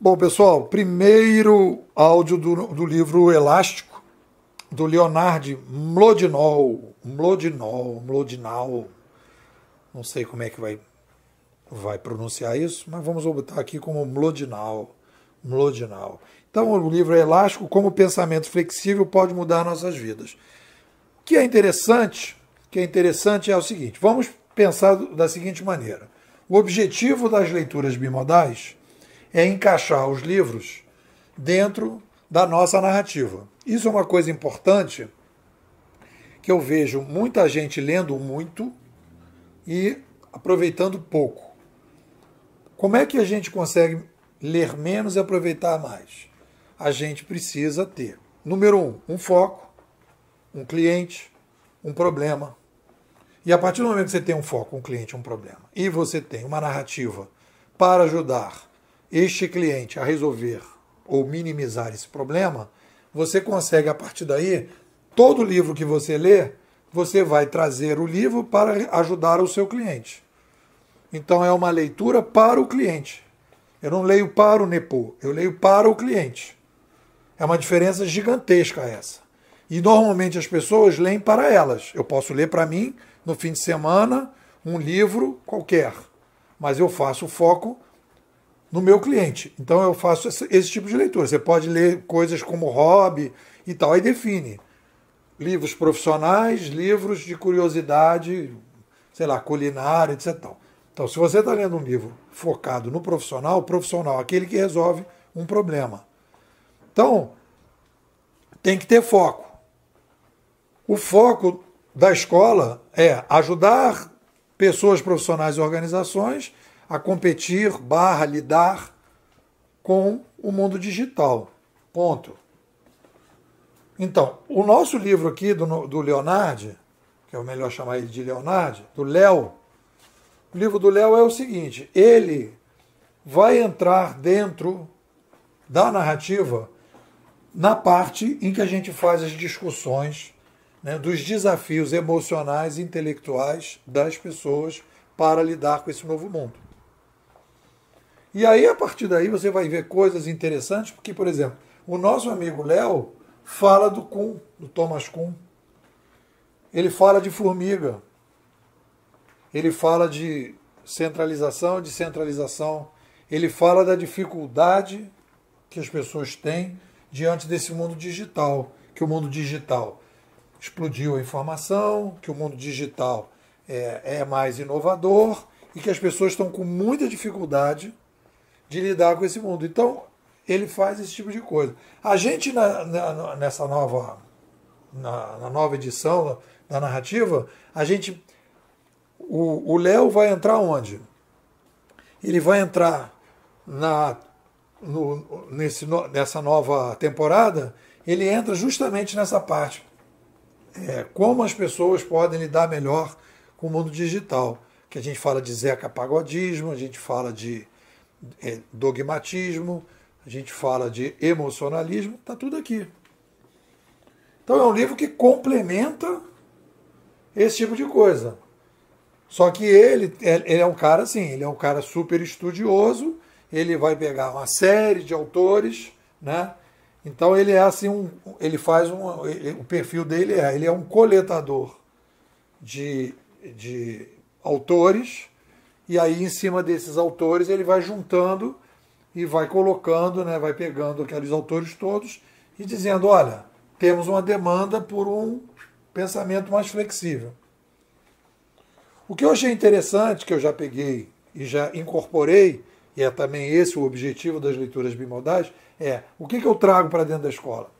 Bom, pessoal, primeiro áudio do, do livro Elástico, do Leonardo Mlodinol, Mlodinol, Mlodinal, não sei como é que vai, vai pronunciar isso, mas vamos botar aqui como Mlodinal, Mlodinal. Então, o livro é Elástico, como o pensamento flexível pode mudar nossas vidas. O que é interessante, o que é interessante é o seguinte, vamos pensar da seguinte maneira, o objetivo das leituras bimodais é encaixar os livros dentro da nossa narrativa. Isso é uma coisa importante que eu vejo muita gente lendo muito e aproveitando pouco. Como é que a gente consegue ler menos e aproveitar mais? A gente precisa ter, número um, um foco, um cliente, um problema. E a partir do momento que você tem um foco, um cliente, um problema, e você tem uma narrativa para ajudar este cliente a resolver ou minimizar esse problema, você consegue a partir daí, todo livro que você lê, você vai trazer o livro para ajudar o seu cliente. Então é uma leitura para o cliente. Eu não leio para o Nepo, eu leio para o cliente. É uma diferença gigantesca essa. E normalmente as pessoas leem para elas. Eu posso ler para mim no fim de semana um livro qualquer, mas eu faço foco no meu cliente. Então eu faço esse, esse tipo de leitura. Você pode ler coisas como hobby e tal, aí define. Livros profissionais, livros de curiosidade, sei lá, culinária, etc. Então, se você está lendo um livro focado no profissional, profissional, é aquele que resolve um problema. Então, tem que ter foco. O foco da escola é ajudar pessoas profissionais e organizações a competir, barra, lidar com o mundo digital. Ponto. Então, o nosso livro aqui do, do Leonardo, que é o melhor chamar ele de Leonardo, do Léo, o livro do Léo é o seguinte: ele vai entrar dentro da narrativa na parte em que a gente faz as discussões né, dos desafios emocionais e intelectuais das pessoas para lidar com esse novo mundo. E aí, a partir daí, você vai ver coisas interessantes, porque, por exemplo, o nosso amigo Léo fala do Kuhn, do Thomas Kuhn. Ele fala de formiga. Ele fala de centralização, descentralização. Ele fala da dificuldade que as pessoas têm diante desse mundo digital, que o mundo digital explodiu a informação, que o mundo digital é, é mais inovador e que as pessoas estão com muita dificuldade de lidar com esse mundo. Então, ele faz esse tipo de coisa. A gente, na, na, nessa nova, na, na nova edição da narrativa, a gente. O Léo vai entrar onde? Ele vai entrar na, no, nesse, nessa nova temporada, ele entra justamente nessa parte. É, como as pessoas podem lidar melhor com o mundo digital. Que a gente fala de Zeca Pagodismo, a gente fala de é, dogmatismo, a gente fala de emocionalismo, está tudo aqui. Então é um livro que complementa esse tipo de coisa. Só que ele, ele é um cara assim, ele é um cara super estudioso, ele vai pegar uma série de autores, né? Então ele é assim um, ele faz um, ele, o perfil dele é, ele é um coletador de, de autores e aí em cima desses autores ele vai juntando e vai colocando, né, vai pegando aqueles autores todos e dizendo, olha, temos uma demanda por um pensamento mais flexível. O que eu achei interessante, que eu já peguei e já incorporei, e é também esse o objetivo das leituras bimodais, é o que, que eu trago para dentro da escola.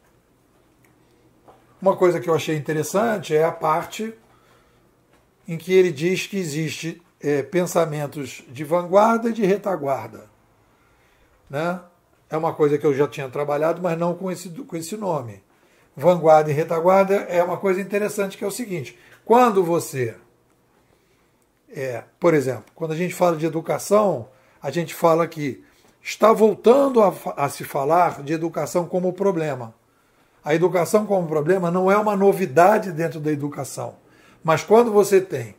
Uma coisa que eu achei interessante é a parte em que ele diz que existe é, pensamentos de vanguarda e de retaguarda. Né? É uma coisa que eu já tinha trabalhado, mas não com esse, com esse nome. Vanguarda e retaguarda é uma coisa interessante que é o seguinte: quando você, é, por exemplo, quando a gente fala de educação, a gente fala que está voltando a, a se falar de educação como problema. A educação como problema não é uma novidade dentro da educação, mas quando você tem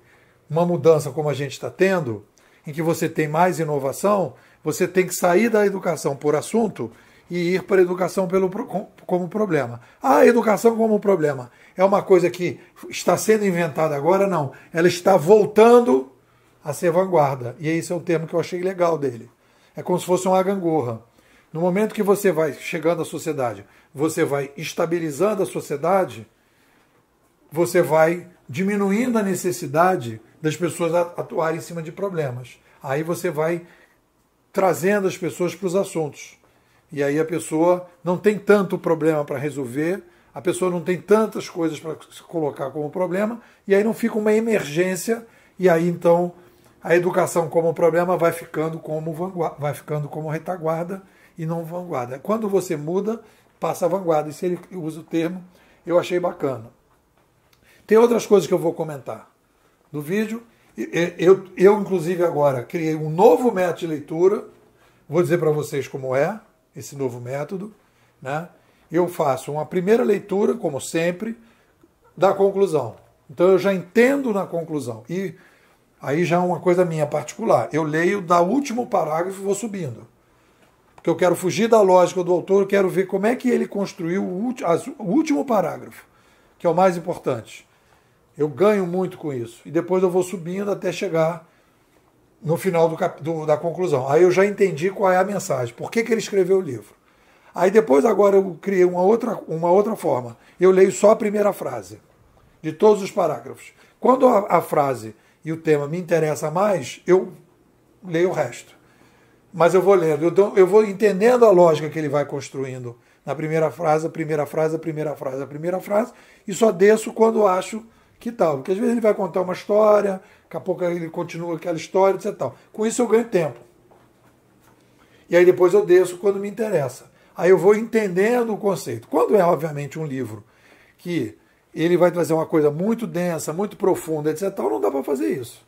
uma mudança como a gente está tendo, em que você tem mais inovação, você tem que sair da educação por assunto e ir para a educação pelo, como problema. a educação como problema. É uma coisa que está sendo inventada agora? Não. Ela está voltando a ser vanguarda. E esse é o termo que eu achei legal dele. É como se fosse uma gangorra. No momento que você vai chegando à sociedade, você vai estabilizando a sociedade, você vai diminuindo a necessidade das pessoas atuarem em cima de problemas. Aí você vai trazendo as pessoas para os assuntos. E aí a pessoa não tem tanto problema para resolver, a pessoa não tem tantas coisas para se colocar como problema, e aí não fica uma emergência, e aí então a educação como problema vai ficando como vanguarda, vai ficando como retaguarda e não vanguarda. Quando você muda, passa a vanguarda. E se ele usa o termo, eu achei bacana. Tem outras coisas que eu vou comentar no vídeo. Eu, eu inclusive, agora criei um novo método de leitura. Vou dizer para vocês como é esse novo método. Né? Eu faço uma primeira leitura, como sempre, da conclusão. Então eu já entendo na conclusão. E aí já é uma coisa minha particular. Eu leio da último parágrafo e vou subindo. Porque eu quero fugir da lógica do autor, eu quero ver como é que ele construiu o último parágrafo, que é o mais importante. Eu ganho muito com isso. E depois eu vou subindo até chegar no final do, cap... do da conclusão. Aí eu já entendi qual é a mensagem, por que, que ele escreveu o livro. Aí depois agora eu criei uma outra, uma outra forma. Eu leio só a primeira frase de todos os parágrafos. Quando a, a frase e o tema me interessa mais, eu leio o resto. Mas eu vou lendo, eu, eu vou entendendo a lógica que ele vai construindo na primeira frase, a primeira frase, a primeira frase, a primeira frase, e só desço quando acho que tal? Porque às vezes ele vai contar uma história, daqui a pouco ele continua aquela história, etc. Tal. Com isso eu ganho tempo. E aí depois eu desço quando me interessa. Aí eu vou entendendo o conceito. Quando é, obviamente, um livro que ele vai trazer uma coisa muito densa, muito profunda, etc., tal, não dá para fazer isso.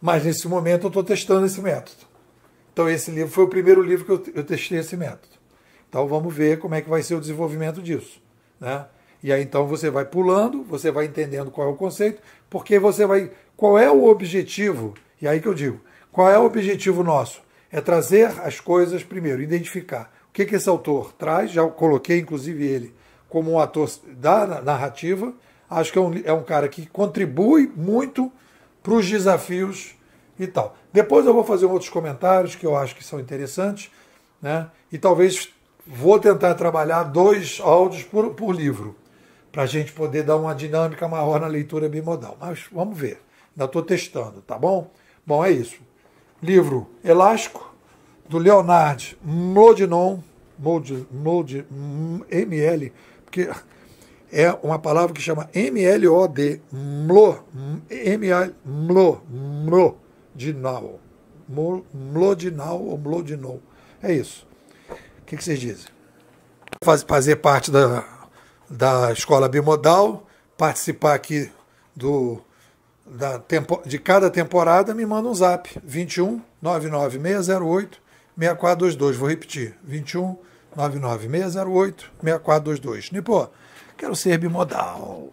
Mas nesse momento eu estou testando esse método. Então esse livro foi o primeiro livro que eu, eu testei esse método. Então vamos ver como é que vai ser o desenvolvimento disso. Né? E aí então você vai pulando, você vai entendendo qual é o conceito, porque você vai. Qual é o objetivo? E aí que eu digo: qual é o objetivo nosso? É trazer as coisas primeiro, identificar. O que, que esse autor traz? Já coloquei, inclusive, ele como um ator da narrativa. Acho que é um, é um cara que contribui muito para os desafios e tal. Depois eu vou fazer outros comentários que eu acho que são interessantes, né? E talvez vou tentar trabalhar dois áudios por, por livro para a gente poder dar uma dinâmica maior na leitura bimodal. Mas vamos ver, ainda estou testando, tá bom? Bom, é isso. Livro Elástico, do Leonard Modinom Mod, Mod, ML, porque é uma palavra que chama MLOD, MLO, ML, MLO, MLO, Dinal. Mlodinal ou Mlodinol. É isso. O que, que vocês dizem? Faz, fazer parte da, da Escola Bimodal, participar aqui do, da tempo, de cada temporada, me manda um zap, 21 99608 6422. Vou repetir, 21 99608 6422. Nipô, quero ser bimodal.